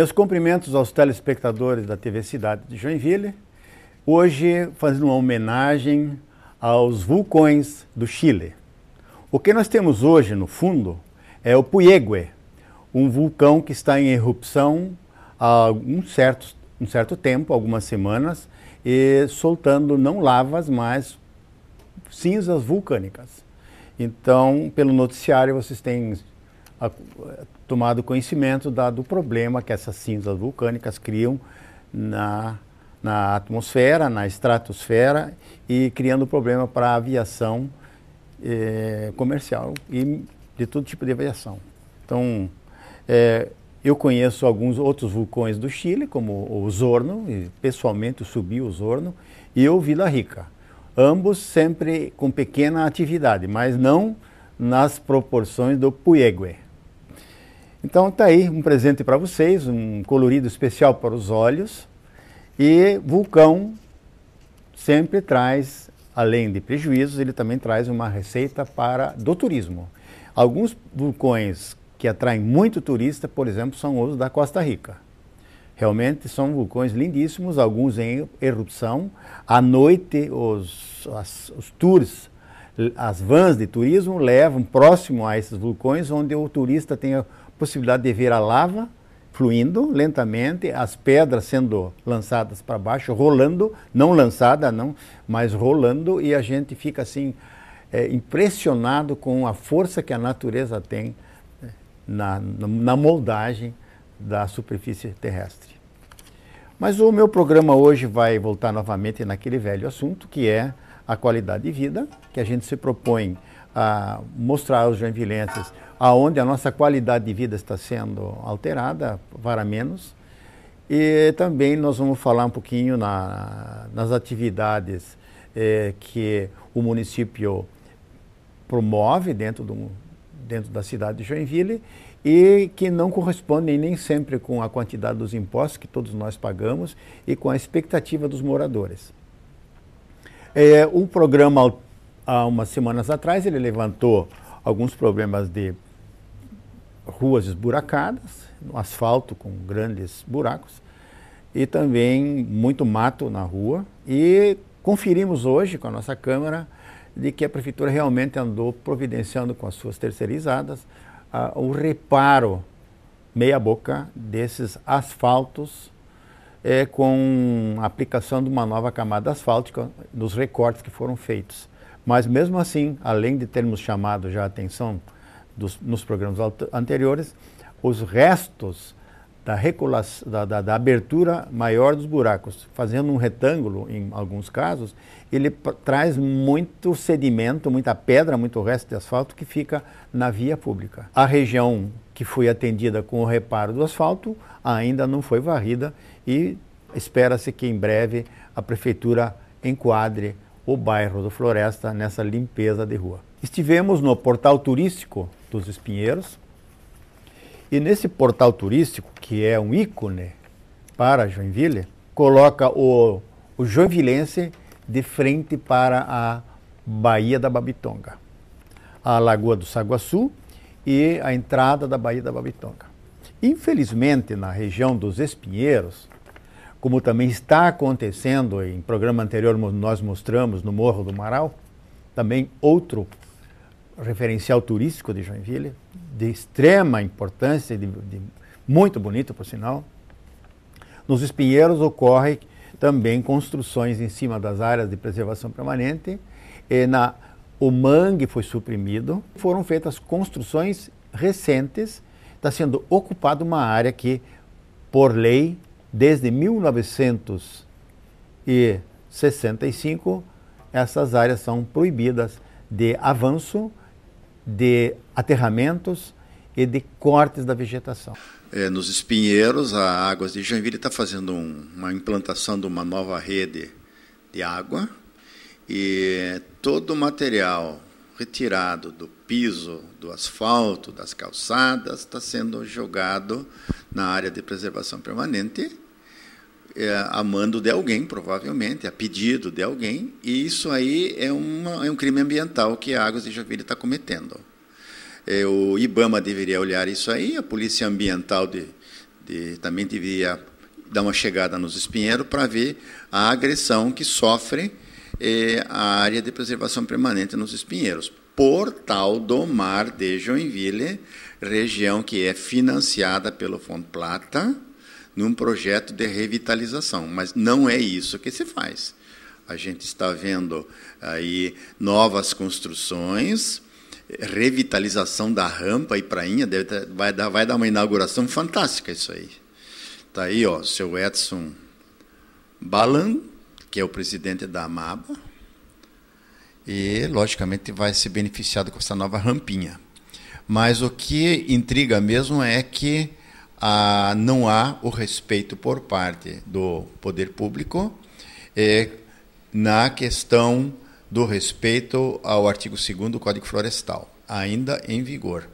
Meus cumprimentos aos telespectadores da TV Cidade de Joinville. Hoje fazendo uma homenagem aos vulcões do Chile. O que nós temos hoje no fundo é o Puyegue, um vulcão que está em erupção há um certo, um certo tempo, algumas semanas, e soltando não lavas, mas cinzas vulcânicas. Então, pelo noticiário, vocês têm a, tomado conhecimento da, do problema que essas cinzas vulcânicas criam na, na atmosfera, na estratosfera e criando problema para a aviação eh, comercial e de todo tipo de aviação. Então, eh, eu conheço alguns outros vulcões do Chile, como o Zorno, e pessoalmente subi o Zorno, e o Vila Rica. Ambos sempre com pequena atividade, mas não nas proporções do Puegue. Então tá aí um presente para vocês, um colorido especial para os olhos. E vulcão sempre traz, além de prejuízos, ele também traz uma receita para do turismo. Alguns vulcões que atraem muito turista, por exemplo, são os da Costa Rica. Realmente são vulcões lindíssimos, alguns em erupção. À noite, os, as, os tours as vans de turismo levam próximo a esses vulcões, onde o turista tem possibilidade de ver a lava fluindo lentamente, as pedras sendo lançadas para baixo, rolando, não lançada, não, mas rolando, e a gente fica assim é, impressionado com a força que a natureza tem eh, na, na moldagem da superfície terrestre. Mas o meu programa hoje vai voltar novamente naquele velho assunto que é a qualidade de vida, que a gente se propõe a mostrar aos joinvilenses aonde a nossa qualidade de vida está sendo alterada para menos. E também nós vamos falar um pouquinho na, nas atividades eh, que o município promove dentro, do, dentro da cidade de Joinville e que não correspondem nem sempre com a quantidade dos impostos que todos nós pagamos e com a expectativa dos moradores. É, um programa há umas semanas atrás, ele levantou alguns problemas de ruas esburacadas, no asfalto com grandes buracos, e também muito mato na rua. E conferimos hoje com a nossa Câmara de que a Prefeitura realmente andou providenciando com as suas terceirizadas uh, o reparo meia-boca desses asfaltos é, com aplicação de uma nova camada asfáltica nos recortes que foram feitos. Mas mesmo assim, além de termos chamado já a atenção dos, nos programas anteriores, os restos da, da, da, da, abertura maior dos buracos, fazendo um retângulo em alguns casos, ele traz muito sedimento, muita pedra, muito resto de asfalto que fica na via pública. A região que foi atendida com o reparo do asfalto ainda não foi varrida e espera-se que em breve a prefeitura enquadre o bairro do Floresta nessa limpeza de rua. Estivemos no portal turístico dos Espinheiros e nesse portal turístico, que é um ícone para Joinville, coloca o, o joinvilense de frente para a Baía da Babitonga, a Lagoa do Saguaçu e a entrada da Baía da Babitonga. Infelizmente, na região dos Espinheiros, como também está acontecendo, em programa anterior nós mostramos no Morro do Marau, também outro referencial turístico de Joinville, de extrema importância, de, de, muito bonito, por sinal. Nos espinheiros ocorre também construções em cima das áreas de preservação permanente. na, o mangue foi suprimido. Foram feitas construções recentes. Está sendo ocupada uma área que, por lei, desde 1965, essas áreas são proibidas de avanço, de aterramentos e de cortes da vegetação. É, nos espinheiros, a Águas de Joinville está fazendo um, uma implantação de uma nova rede de água e todo o material retirado do piso, do asfalto, das calçadas, está sendo jogado na área de preservação permanente, é, a mando de alguém, provavelmente, a pedido de alguém, e isso aí é, uma, é um crime ambiental que a Águas de Javira está cometendo. É, o IBAMA deveria olhar isso aí, a Polícia Ambiental de, de, também deveria dar uma chegada nos espinheiros para ver a agressão que sofre é, a área de preservação permanente nos espinheiros. Portal do Mar de Joinville, região que é financiada pelo Fundo Plata, num projeto de revitalização. Mas não é isso que se faz. A gente está vendo aí novas construções, revitalização da rampa e prainha, ter, vai, dar, vai dar uma inauguração fantástica isso aí. Está aí, ó, seu Edson Balan, que é o presidente da AMABA, e, logicamente, vai se beneficiar com essa nova rampinha. Mas o que intriga mesmo é que ah, não há o respeito por parte do poder público eh, na questão do respeito ao artigo 2 do Código Florestal, ainda em vigor.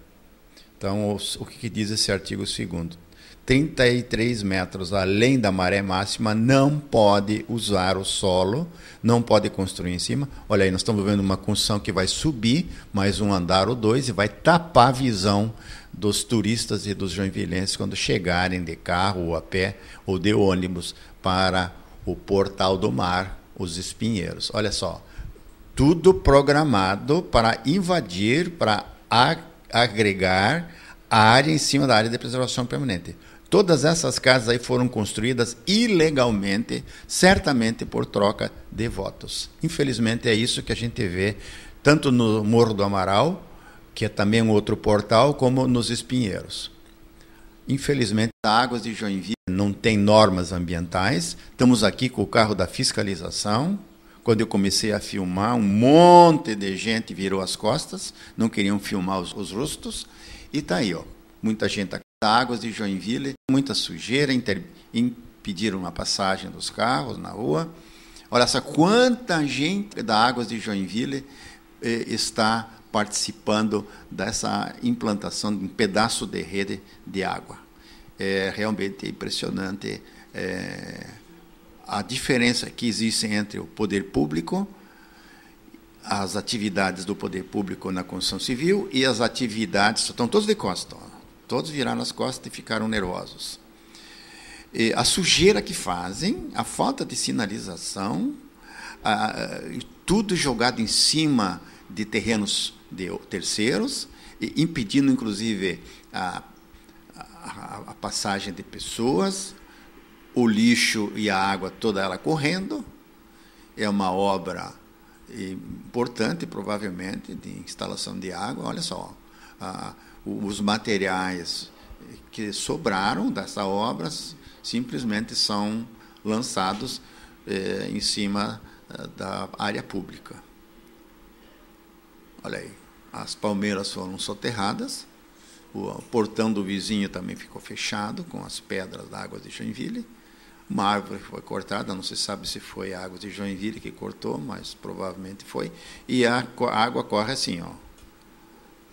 Então, o que diz esse artigo 2? 33 metros além da maré máxima, não pode usar o solo, não pode construir em cima. Olha aí, nós estamos vendo uma construção que vai subir mais um andar ou dois e vai tapar a visão dos turistas e dos joinvilenses quando chegarem de carro ou a pé ou de ônibus para o Portal do Mar, os Espinheiros. Olha só, tudo programado para invadir, para agregar a área em cima da área de preservação permanente. Todas essas casas aí foram construídas ilegalmente, certamente por troca de votos. Infelizmente é isso que a gente vê tanto no Morro do Amaral, que é também um outro portal, como nos Espinheiros. Infelizmente, as Águas de Joinville não têm normas ambientais. Estamos aqui com o carro da fiscalização. Quando eu comecei a filmar, um monte de gente virou as costas, não queriam filmar os, os e está aí, ó, muita gente da tá Águas de Joinville, muita sujeira, inter, impediram a passagem dos carros na rua. Olha só quanta gente da Águas de Joinville eh, está participando dessa implantação de um pedaço de rede de água. É realmente impressionante é, a diferença que existe entre o poder público as atividades do poder público na construção civil e as atividades. Estão todos de costas. Todos viraram as costas e ficaram nervosos. E a sujeira que fazem, a falta de sinalização, a, a, tudo jogado em cima de terrenos de terceiros, impedindo inclusive a, a passagem de pessoas, o lixo e a água toda ela correndo. É uma obra importante, provavelmente, de instalação de água. Olha só, os materiais que sobraram dessa obra simplesmente são lançados eh, em cima eh, da área pública. Olha aí, as palmeiras foram soterradas, o portão do vizinho também ficou fechado com as pedras da água de Joinville uma árvore foi cortada, não se sabe se foi a água de Joinville que cortou, mas provavelmente foi, e a, a água corre assim, ó.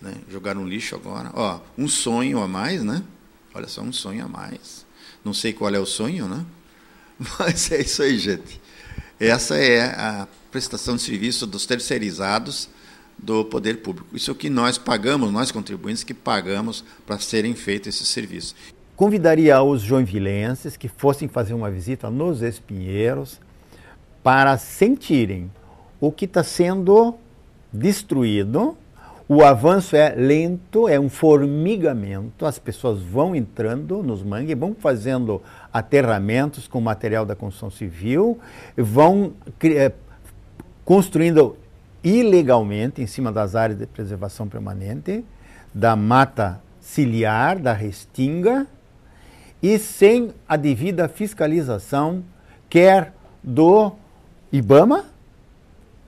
Né? Jogaram um lixo agora, ó, um sonho a mais, né? Olha só, um sonho a mais. Não sei qual é o sonho, né? Mas é isso aí, gente. Essa é a prestação de serviço dos terceirizados do poder público. Isso é o que nós pagamos, nós contribuintes que pagamos para serem feitos esses serviços convidaria os joinvilenses que fossem fazer uma visita nos espinheiros para sentirem o que está sendo destruído. O avanço é lento, é um formigamento. As pessoas vão entrando nos mangues, vão fazendo aterramentos com material da construção civil, vão é, construindo ilegalmente em cima das áreas de preservação permanente, da mata ciliar, da restinga, e sem a devida fiscalização, quer do IBAMA,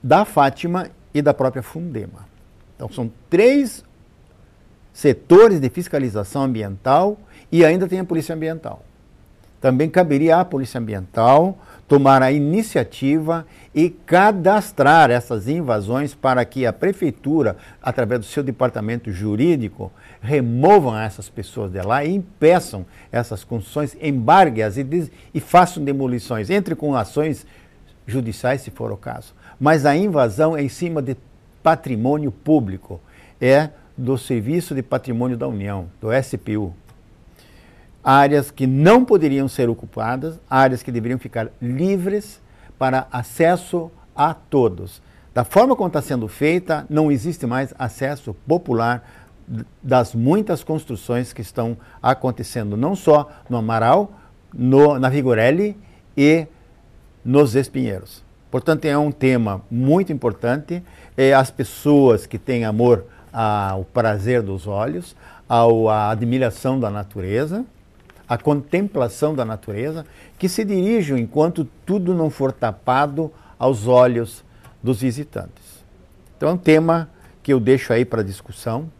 da Fátima e da própria Fundema. Então, são três setores de fiscalização ambiental e ainda tem a polícia ambiental. Também caberia à Polícia Ambiental tomar a iniciativa e cadastrar essas invasões para que a prefeitura, através do seu departamento jurídico, removam essas pessoas de lá e impeçam essas construções, embarguem as e, e façam demolições, entre com ações judiciais se for o caso. Mas a invasão é em cima de patrimônio público, é do Serviço de Patrimônio da União, do SPU áreas que não poderiam ser ocupadas, áreas que deveriam ficar livres para acesso a todos. Da forma como está sendo feita, não existe mais acesso popular das muitas construções que estão acontecendo, não só no Amaral, no, na Vigorelli e nos Espinheiros. Portanto, é um tema muito importante. É, as pessoas que têm amor ao prazer dos olhos, ao, à admiração da natureza, a contemplação da natureza, que se dirijam enquanto tudo não for tapado aos olhos dos visitantes. Então é um tema que eu deixo aí para discussão.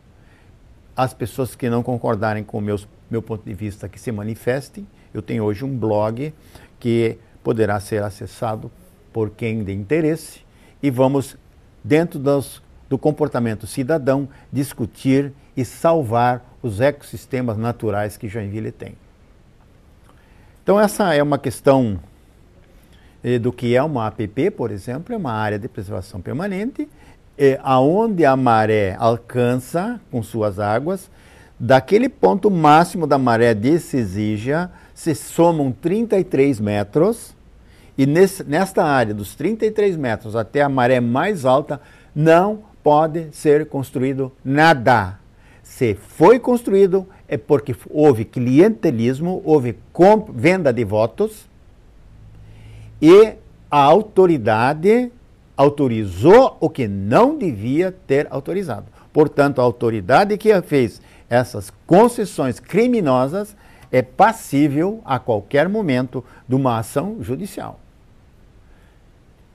As pessoas que não concordarem com o meu, meu ponto de vista que se manifestem. Eu tenho hoje um blog que poderá ser acessado por quem de interesse e vamos, dentro dos, do comportamento cidadão, discutir e salvar os ecossistemas naturais que Joinville tem. Então, essa é uma questão eh, do que é uma APP, por exemplo, é uma área de preservação permanente, é, aonde a maré alcança com suas águas, daquele ponto máximo da maré de Cisija, se somam 33 metros, e nesse, nesta área, dos 33 metros até a maré mais alta, não pode ser construído nada. Se foi construído, é porque houve clientelismo, houve venda de votos e a autoridade autorizou o que não devia ter autorizado. Portanto, a autoridade que fez essas concessões criminosas é passível a qualquer momento de uma ação judicial.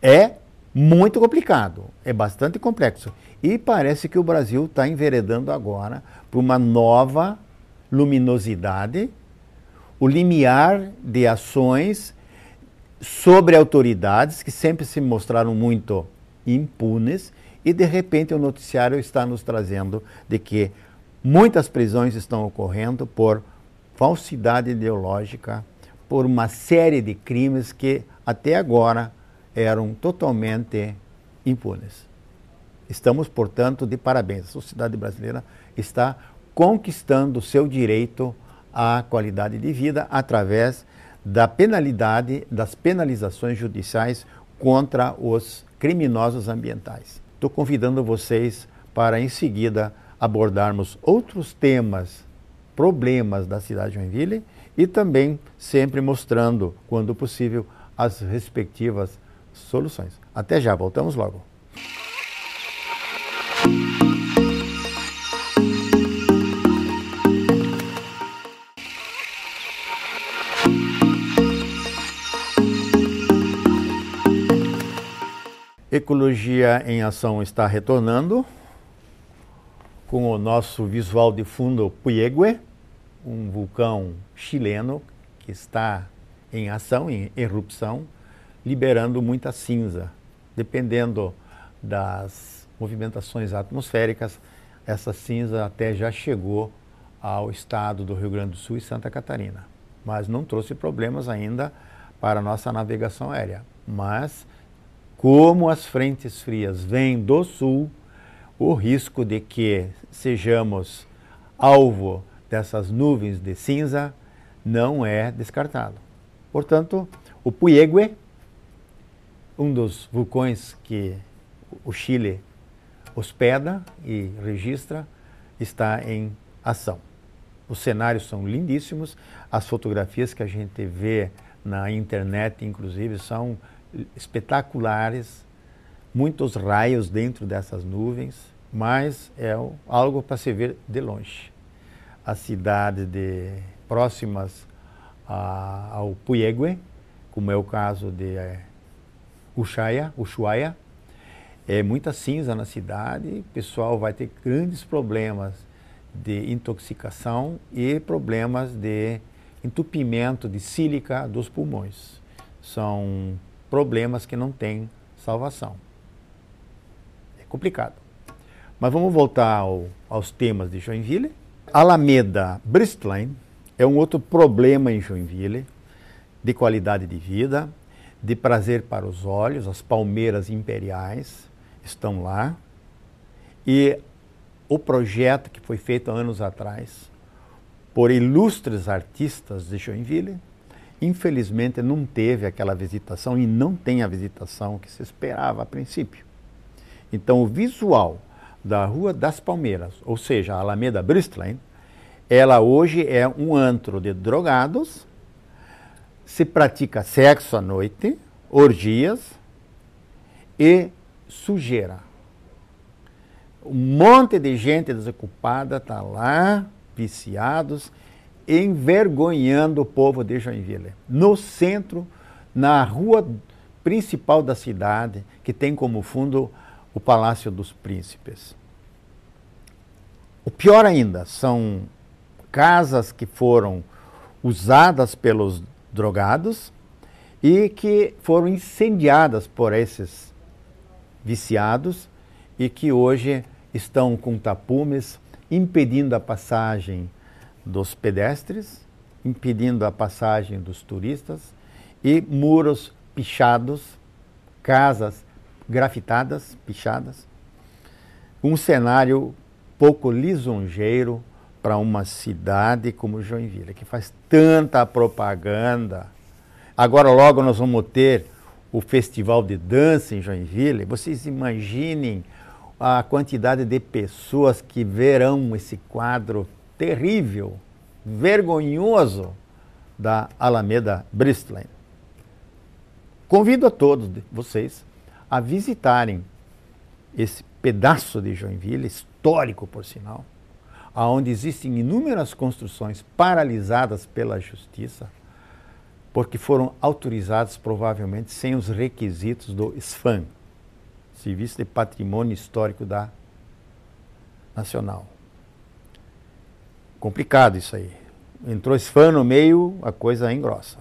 É muito complicado, é bastante complexo. E parece que o Brasil está enveredando agora para uma nova luminosidade, o limiar de ações sobre autoridades que sempre se mostraram muito impunes e de repente o noticiário está nos trazendo de que muitas prisões estão ocorrendo por falsidade ideológica, por uma série de crimes que até agora eram totalmente impunes. Estamos, portanto, de parabéns. A sociedade brasileira está conquistando o seu direito à qualidade de vida através da penalidade, das penalizações judiciais contra os criminosos ambientais. Estou convidando vocês para em seguida abordarmos outros temas, problemas da cidade de Joinville e também sempre mostrando, quando possível, as respectivas soluções. Até já, voltamos logo. Ecologia em Ação está retornando com o nosso visual de fundo Puyegue, um vulcão chileno que está em ação, em erupção, liberando muita cinza. Dependendo das movimentações atmosféricas, essa cinza até já chegou ao estado do Rio Grande do Sul e Santa Catarina, mas não trouxe problemas ainda para a nossa navegação aérea. Mas como as frentes frias vêm do sul, o risco de que sejamos alvo dessas nuvens de cinza não é descartado. Portanto, o Puyegue, um dos vulcões que o Chile hospeda e registra, está em ação. Os cenários são lindíssimos, as fotografias que a gente vê na internet, inclusive, são espetaculares, muitos raios dentro dessas nuvens, mas é algo para se ver de longe. A cidade de próximas a, ao Puyehue, como é o caso de é, Ushuaia, Ushuaia, é muita cinza na cidade, o pessoal vai ter grandes problemas de intoxicação e problemas de entupimento de sílica dos pulmões. São problemas que não têm salvação. É complicado. Mas vamos voltar ao, aos temas de Joinville. Alameda Bristolain é um outro problema em Joinville de qualidade de vida, de prazer para os olhos. As palmeiras imperiais estão lá. E o projeto que foi feito anos atrás por ilustres artistas de Joinville Infelizmente, não teve aquela visitação e não tem a visitação que se esperava a princípio. Então, o visual da Rua das Palmeiras, ou seja, a Alameda Bristline, ela hoje é um antro de drogados, se pratica sexo à noite, orgias e sujeira. Um monte de gente desocupada está lá, viciados, envergonhando o povo de Joinville. No centro, na rua principal da cidade, que tem como fundo o Palácio dos Príncipes. O pior ainda, são casas que foram usadas pelos drogados e que foram incendiadas por esses viciados e que hoje estão com tapumes impedindo a passagem dos pedestres, impedindo a passagem dos turistas, e muros pichados, casas grafitadas, pichadas. Um cenário pouco lisonjeiro para uma cidade como Joinville, que faz tanta propaganda. Agora logo nós vamos ter o festival de dança em Joinville. Vocês imaginem a quantidade de pessoas que verão esse quadro terrível, vergonhoso da Alameda Bristol. Convido a todos vocês a visitarem esse pedaço de Joinville, histórico por sinal, aonde existem inúmeras construções paralisadas pela justiça, porque foram autorizadas provavelmente sem os requisitos do SFAM, Serviço de Patrimônio Histórico da Nacional. Complicado isso aí. Entrou esse fã no meio, a coisa é engrossa.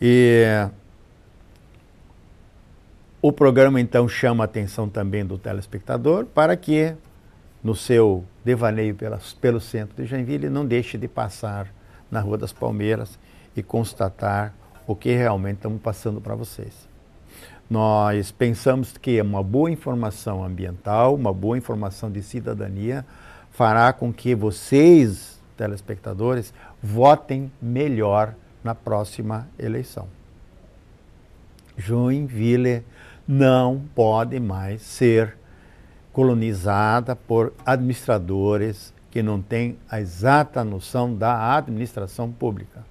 E o programa então chama a atenção também do telespectador para que, no seu devaneio pelo centro de Joinville, não deixe de passar na Rua das Palmeiras e constatar o que realmente estamos passando para vocês. Nós pensamos que é uma boa informação ambiental, uma boa informação de cidadania fará com que vocês, telespectadores, votem melhor na próxima eleição. Joinville não pode mais ser colonizada por administradores que não têm a exata noção da administração pública.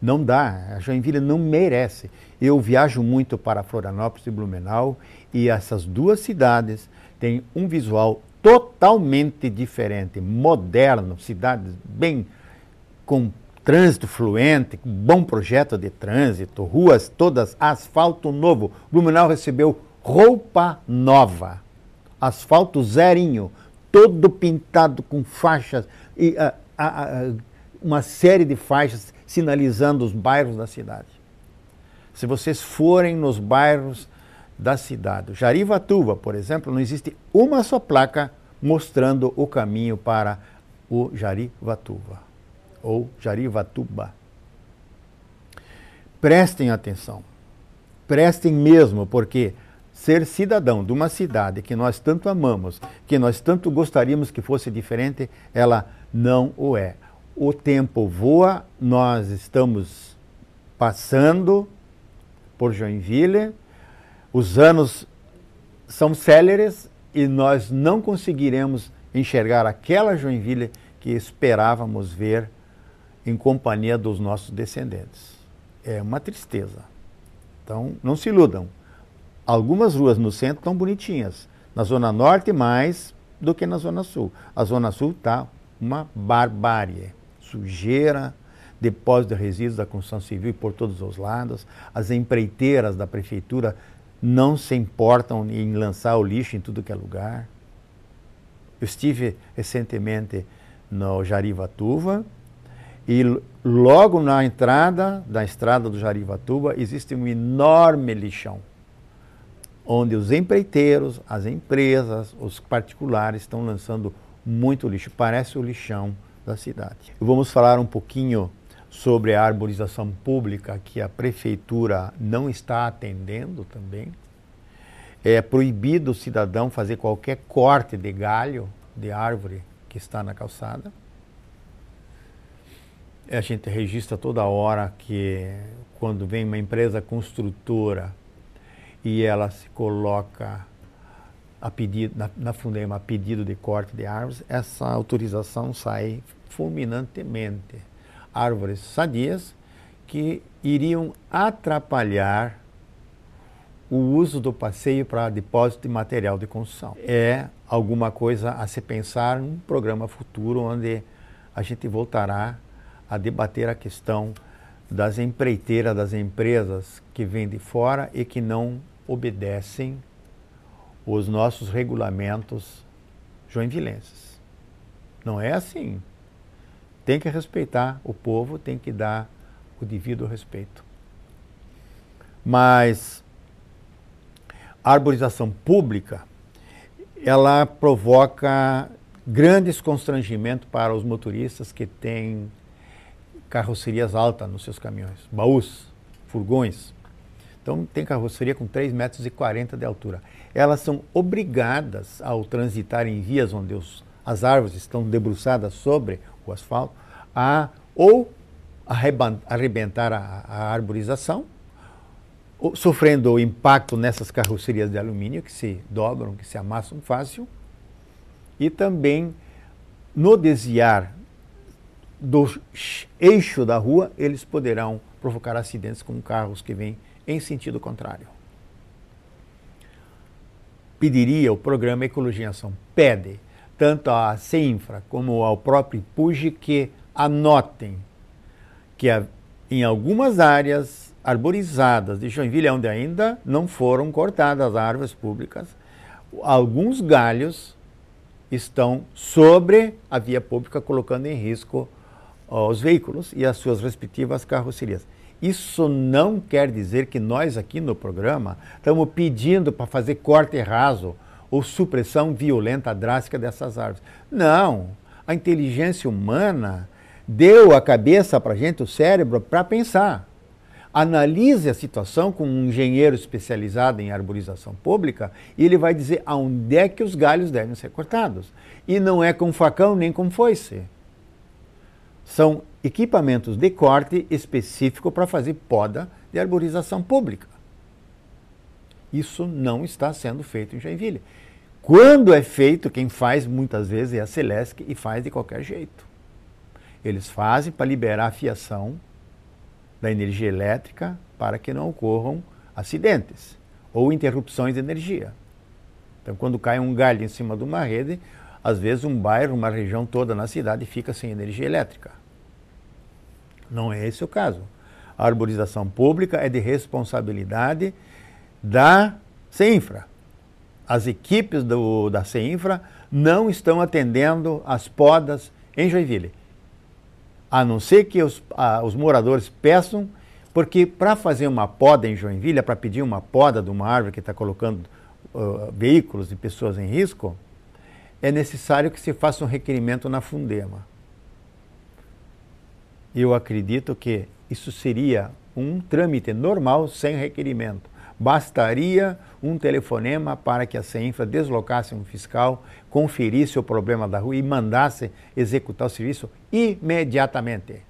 Não dá, a Joinville não merece. Eu viajo muito para Florianópolis e Blumenau e essas duas cidades têm um visual totalmente diferente, moderno, cidades bem com trânsito fluente, bom projeto de trânsito, ruas todas, asfalto novo. Blumenau recebeu roupa nova, asfalto zerinho, todo pintado com faixas e ah, ah, ah, uma série de faixas sinalizando os bairros da cidade. Se vocês forem nos bairros da cidade. Jarivatuva, por exemplo, não existe uma só placa mostrando o caminho para o Jarivatuva ou Jarivatuba. Prestem atenção, prestem mesmo, porque ser cidadão de uma cidade que nós tanto amamos, que nós tanto gostaríamos que fosse diferente, ela não o é. O tempo voa, nós estamos passando por Joinville os anos são céleres e nós não conseguiremos enxergar aquela Joinville que esperávamos ver em companhia dos nossos descendentes. É uma tristeza. Então, não se iludam. Algumas ruas no centro estão bonitinhas. Na Zona Norte, mais do que na Zona Sul. A Zona Sul está uma barbárie. Sujeira, depósito de resíduos da construção civil por todos os lados, as empreiteiras da prefeitura não se importam em lançar o lixo em tudo que é lugar. Eu estive recentemente no Jarivatuva e logo na entrada da estrada do Jarivatuba existe um enorme lixão onde os empreiteiros, as empresas, os particulares estão lançando muito lixo. Parece o lixão da cidade. Vamos falar um pouquinho sobre a arborização pública que a prefeitura não está atendendo também. É proibido o cidadão fazer qualquer corte de galho de árvore que está na calçada. A gente registra toda hora que quando vem uma empresa construtora e ela se coloca a pedido, na, na Fundema a pedido de corte de árvores, essa autorização sai fulminantemente árvores sadias que iriam atrapalhar o uso do passeio para depósito de material de construção. É alguma coisa a se pensar num programa futuro onde a gente voltará a debater a questão das empreiteiras das empresas que vêm de fora e que não obedecem os nossos regulamentos joinvilenses. Não é assim tem que respeitar o povo, tem que dar o devido respeito. Mas a arborização pública, ela provoca grandes constrangimentos para os motoristas que têm carrocerias altas nos seus caminhões, baús, furgões. Então tem carroceria com 3,40 metros e de altura. Elas são obrigadas ao transitar em vias onde os, as árvores estão debruçadas sobre o asfalto, a, ou arrebentar a, a arborização, ou, sofrendo o impacto nessas carrocerias de alumínio que se dobram, que se amassam fácil, e também no desviar do eixo da rua, eles poderão provocar acidentes com carros que vêm em sentido contrário. Pediria o programa Ecologia em Ação, pede tanto à CINFRA como ao próprio PUG que anotem que em algumas áreas arborizadas de Joinville, onde ainda não foram cortadas árvores públicas, alguns galhos estão sobre a via pública, colocando em risco os veículos e as suas respectivas carrocerias. Isso não quer dizer que nós aqui no programa estamos pedindo para fazer corte raso ou supressão violenta, drástica dessas árvores. Não. A inteligência humana deu a cabeça para a gente, o cérebro, para pensar. Analise a situação com um engenheiro especializado em arborização pública e ele vai dizer aonde é que os galhos devem ser cortados. E não é com facão nem com foice. São equipamentos de corte específico para fazer poda de arborização pública. Isso não está sendo feito em Joinville. Quando é feito, quem faz muitas vezes é a Celesc e faz de qualquer jeito. Eles fazem para liberar a fiação da energia elétrica para que não ocorram acidentes ou interrupções de energia. Então, quando cai um galho em cima de uma rede, às vezes um bairro, uma região toda na cidade fica sem energia elétrica. Não é esse o caso. A arborização pública é de responsabilidade da CEINFRA as equipes do, da CEINFRA não estão atendendo as podas em Joinville. A não ser que os, a, os moradores peçam, porque para fazer uma poda em Joinville, para pedir uma poda de uma árvore que está colocando uh, veículos e pessoas em risco, é necessário que se faça um requerimento na Fundema. Eu acredito que isso seria um trâmite normal sem requerimento. Bastaria um telefonema para que a CEINFRA deslocasse um fiscal, conferisse o problema da rua e mandasse executar o serviço imediatamente.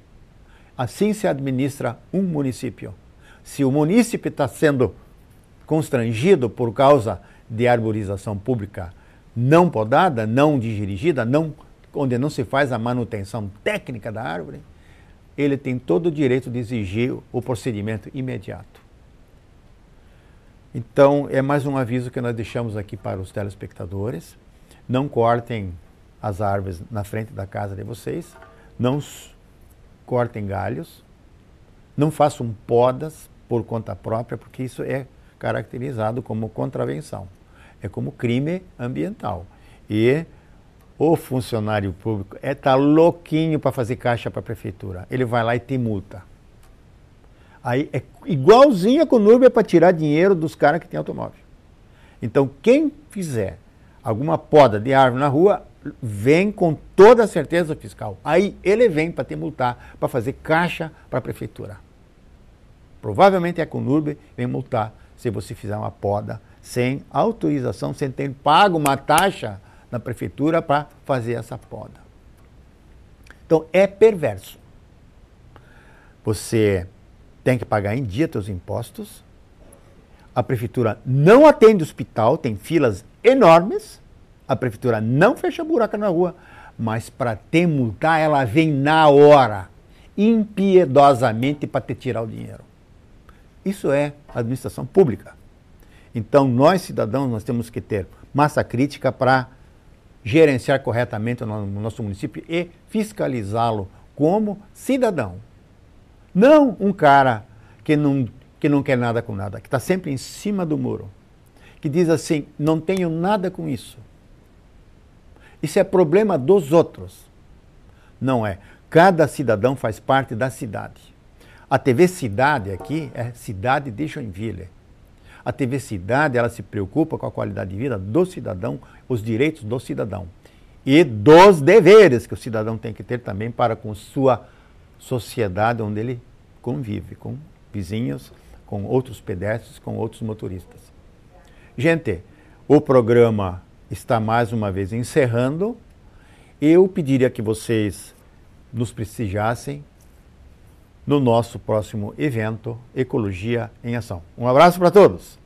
Assim se administra um município. Se o município está sendo constrangido por causa de arborização pública não podada, não dirigida, não, onde não se faz a manutenção técnica da árvore, ele tem todo o direito de exigir o procedimento imediato. Então, é mais um aviso que nós deixamos aqui para os telespectadores. Não cortem as árvores na frente da casa de vocês, não cortem galhos, não façam podas por conta própria, porque isso é caracterizado como contravenção. É como crime ambiental. E o funcionário público está é, tá louquinho para fazer caixa para a prefeitura. Ele vai lá e te multa. Aí é igualzinho a conurbia para tirar dinheiro dos caras que têm automóvel. Então, quem fizer alguma poda de árvore na rua, vem com toda a certeza fiscal. Aí ele vem para te multar, para fazer caixa para a prefeitura. Provavelmente é a Conurb vem multar se você fizer uma poda sem autorização, sem ter pago uma taxa na prefeitura para fazer essa poda. Então é perverso. Você tem que pagar em dia seus impostos. A prefeitura não atende o hospital, tem filas enormes. A prefeitura não fecha buraco na rua, mas para te multar, ela vem na hora, impiedosamente, para te tirar o dinheiro. Isso é administração pública. Então, nós cidadãos, nós temos que ter massa crítica para gerenciar corretamente o nosso município e fiscalizá-lo como cidadão. Não um cara que não, que não quer nada com nada, que está sempre em cima do muro, que diz assim: não tenho nada com isso. Isso é problema dos outros. Não é. Cada cidadão faz parte da cidade. A TV Cidade aqui é Cidade de Joinville. A TV Cidade, ela se preocupa com a qualidade de vida do cidadão, os direitos do cidadão e dos deveres que o cidadão tem que ter também para com sua sociedade onde ele convive, com vizinhos, com outros pedestres, com outros motoristas. Gente, o programa está mais uma vez encerrando. Eu pediria que vocês nos prestigiassem no nosso próximo evento Ecologia em Ação. Um abraço para todos!